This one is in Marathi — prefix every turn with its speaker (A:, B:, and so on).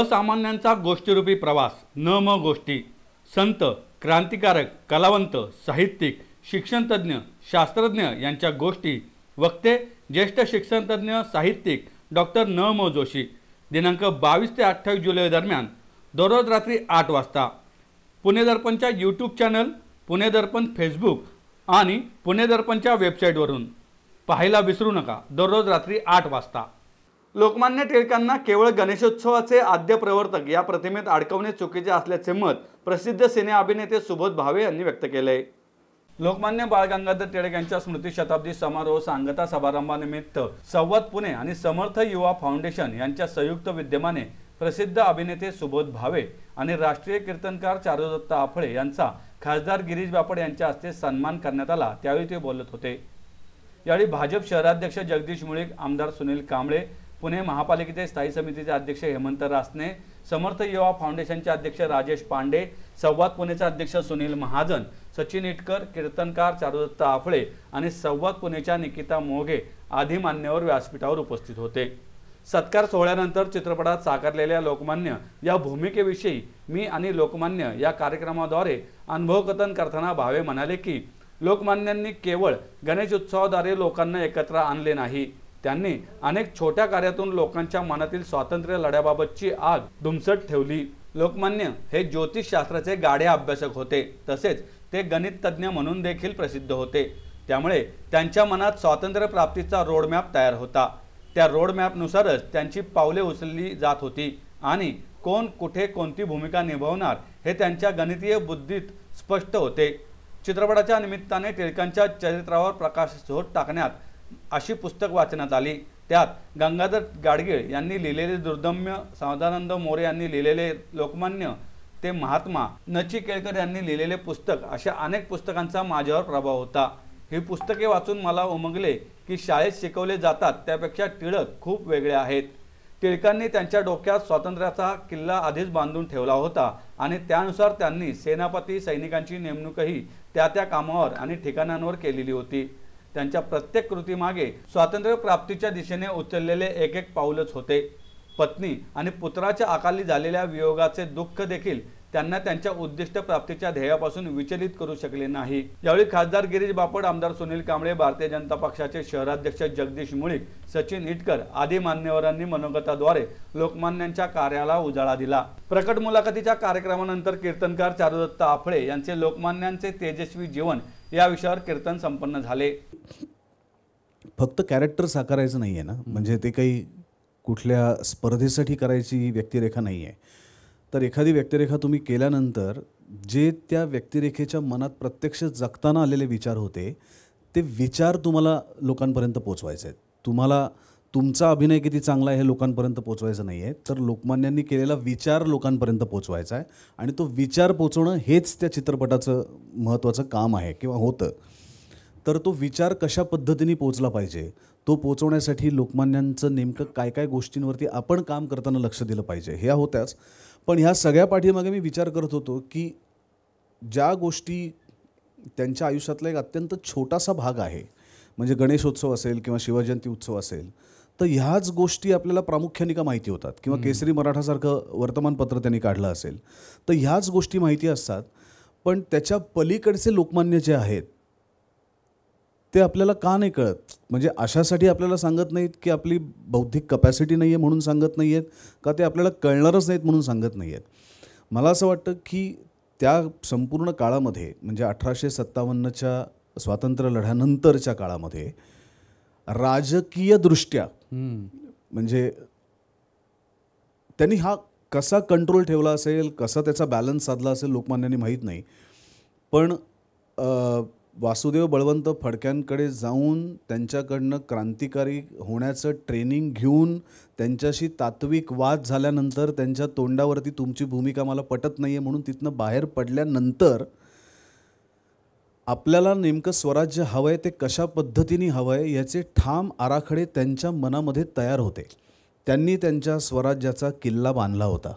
A: असामान्यांचा गोष्टीरूपी प्रवास न म गोष्टी संत क्रांतिकारक कलावंत साहित्यिक शिक्षणतज्ज्ञ शास्त्रज्ञ यांच्या गोष्टी वक्ते ज्येष्ठ शिक्षणतज्ज्ञ साहित्यिक डॉक्टर न म जोशी दिनांक बावीस ते अठ्ठावीस जुलै दरम्यान दररोज रात्री आठ वाजता पुणे दर्पणच्या YouTube channel Pune Darpan Facebook आणि पुणे दर्पणच्या वेबसाईटवरून पाहायला विसरू नका दररोज रात्री आठ वाजता लोकमान्य टिळकांना केवळ गणेशोत्सवाचे आद्य प्रवर्तक या प्रतिमेत अडकवणे चुकीचे असल्याचे मत प्रसिद्ध सिने अभिनेते सुबोध भावे यांनी व्यक्त केले लोकमान्य बाळ गंगाधर टिळक यांच्या स्मृती शताब्दी समारोह सांगता समारंभानिमित्त संवाद पुणे आणि समर्थ युवा फाउंडेशन यांच्या संयुक्त विद्यमाने प्रसिद्ध अभिनेते सुबोध भावे आणि राष्ट्रीय कीर्तनकार चारुदत्त आफळे यांचा खासदार गिरीश बापड यांच्या हस्ते सन्मान करण्यात आला त्यावेळी ते बोलत होते यावेळी भाजप शहराध्यक्ष जगदीश मुळीक आमदार सुनील कांबळे पुणे महापालिकेचे स्थायी समितीचे अध्यक्ष हेमंत रासने समर्थ युवा फाउंडेशनचे अध्यक्ष राजेश पांडे संवाद पुणेचे अध्यक्ष सुनील महाजन सचिन इटकर कीर्तनकार चारुदत्त आफळे आणि संवाद पुणेच्या निकिता मोघे आदी मान्यवर व्यासपीठावर उपस्थित होते सत्कार सोहळ्यानंतर चित्रपटात साकारलेल्या लोकमान्य या भूमिकेविषयी मी आणि लोकमान्य या कार्यक्रमाद्वारे अनुभव कथन करताना भावे म्हणाले की लोकमान्यांनी केवळ गणेश उत्सवाद्वारे लोकांना एकत्र आणले नाही त्यांनी अनेक छोट्या कार्यातून लोकांच्या मनातील स्वातंत्र्य लढ्याबाबतची आग धुमसट ठेवली लोकमान्य हे ज्योतिषशास्त्राचे गाडे अभ्यासक होते तसेच ते गणित तज्ज्ञ म्हणून देखील प्रसिद्ध होते त्यामुळे त्यांच्या मनात स्वातंत्र्य प्राप्तीचा रोडमॅप तयार होता त्या रोडमॅपनुसारच त्यांची पावले उचलली जात होती आणि कोण कुठे कोणती भूमिका निभावणार हे त्यांच्या गणितीय बुद्धीत स्पष्ट होते चित्रपटाच्या निमित्ताने टिळकांच्या चरित्रावर प्रकाश झोत टाकण्यात अशी पुस्तक वाचण्यात आली त्यात गंगाधर गाडगीळ यांनी लिहिलेले दुर्दम्य सावदानंद मोरे यांनी लिहिलेले लोकमान्य ते महात्मा नची केळकर यांनी लिहिलेले पुस्तक अशा अनेक पुस्तकांचा माझ्यावर प्रभाव होता ही पुस्तके वाचून मला उमगले की शाळेत शिकवले जातात त्यापेक्षा टिळक खूप वेगळे आहेत टिळकांनी त्यांच्या डोक्यात स्वातंत्र्याचा किल्ला आधीच बांधून ठेवला होता आणि त्यानुसार त्यांनी सेनापती सैनिकांची नेमणूकही त्या त्या कामावर आणि ठिकाणांवर केलेली होती त्यांच्या प्रत्येक कृतीमागे प्राप्तीच्या दिशेने उचललेले एक एक पाऊलच होते पत्नी आणि पुत्राच्या अकाली झालेल्या वियोगाचे दुःख देखील त्यांना त्यांच्या उद्दिष्ट प्राप्तीच्या ध्येयापासून विचलित करू शकले नाही यावेळी खासदार गिरीश बापट आमदार सुनील कांबळे भारतीय जनता पक्षाचे शहराध्यक्ष जगदीश मुळीक सचिन इटकर आदी मान्यवरांनी मनोगताद्वारे लोकमान्यांच्या कार्याला उजाळा दिला प्रकट मुलाखतीच्या कार्यक्रमानंतर कीर्तनकार चारुदत्त आफळे यांचे लोकमान्यांचे तेजस्वी जीवन या विषयावर कीर्तन संपन्न झाले
B: फक्त कॅरेक्टर साकारायचं नाही ना म्हणजे ते काही कुठल्या स्पर्धेसाठी करायची व्यक्तिरेखा नाही आहे तर एखादी व्यक्तिरेखा तुम्ही केल्यानंतर जे त्या व्यक्तिरेखेच्या मनात प्रत्यक्ष जगताना आलेले विचार होते ते विचार तुम्हाला लोकांपर्यंत पोचवायचे आहेत तुम्हाला तुमचा अभिनय किती चांगला आहे हे लोकांपर्यंत पोचवायचं नाही आहे तर लोकमान्यांनी केलेला विचार लोकांपर्यंत पोचवायचा आहे आणि तो विचार पोचवणं हेच त्या चित्रपटाचं महत्त्वाचं काम आहे किंवा होतं तर तो विचार कशा पद्धतीने पोचला पाहिजे तो पोचवण्यासाठी लोकमान्यांचं नेमकं काय काय गोष्टींवरती आपण काम करताना लक्ष दिलं पाहिजे ह्या होत्याच पण ह्या सगळ्या पाठीमागे मी विचार करत होतो की ज्या गोष्टी त्यांच्या आयुष्यातला एक अत्यंत छोटासा भाग आहे म्हणजे गणेशोत्सव असेल किंवा शिवजयंती उत्सव असेल तर ह्याच गोष्टी आपल्याला प्रामुख्याने का माहिती होतात किंवा केसरी मराठासारखं वर्तमानपत्र त्यांनी काढलं असेल तर ह्याच गोष्टी माहिती असतात पण त्याच्या पलीकडचे लोकमान्य जे आहेत ते आपल्याला का नाही कळत म्हणजे अशासाठी आपल्याला सांगत नाहीत की आपली बौद्धिक कपॅसिटी नाही आहे म्हणून सांगत नाही आहेत का ते आपल्याला कळणारच नाहीत म्हणून सांगत नाही आहेत मला असं वाटतं की त्या संपूर्ण काळामध्ये म्हणजे अठराशे सत्तावन्नच्या स्वातंत्र्य लढ्यानंतरच्या काळामध्ये राजकीयदृष्ट्या म्हणजे त्यांनी हा कसा कंट्रोल ठेवला असेल कसा त्याचा बॅलन्स साधला असेल लोकमान्यांनी माहीत नाही पण वासुदेव बळवंत फडक्यांकडे जाऊन त्यांच्याकडनं क्रांतिकारी होण्याचं ट्रेनिंग घेऊन त्यांच्याशी तात्विक वाद झाल्यानंतर त्यांच्या तोंडावरती तुमची भूमिका मला पटत नाही आहे म्हणून तिथनं बाहेर पडल्यानंतर आपल्याला नेमकं स्वराज्य हवं आहे ते कशा पद्धतीने हवं आहे याचे ठाम आराखडे त्यांच्या मनामध्ये तयार होते त्यांनी त्यांच्या स्वराज्याचा किल्ला बांधला होता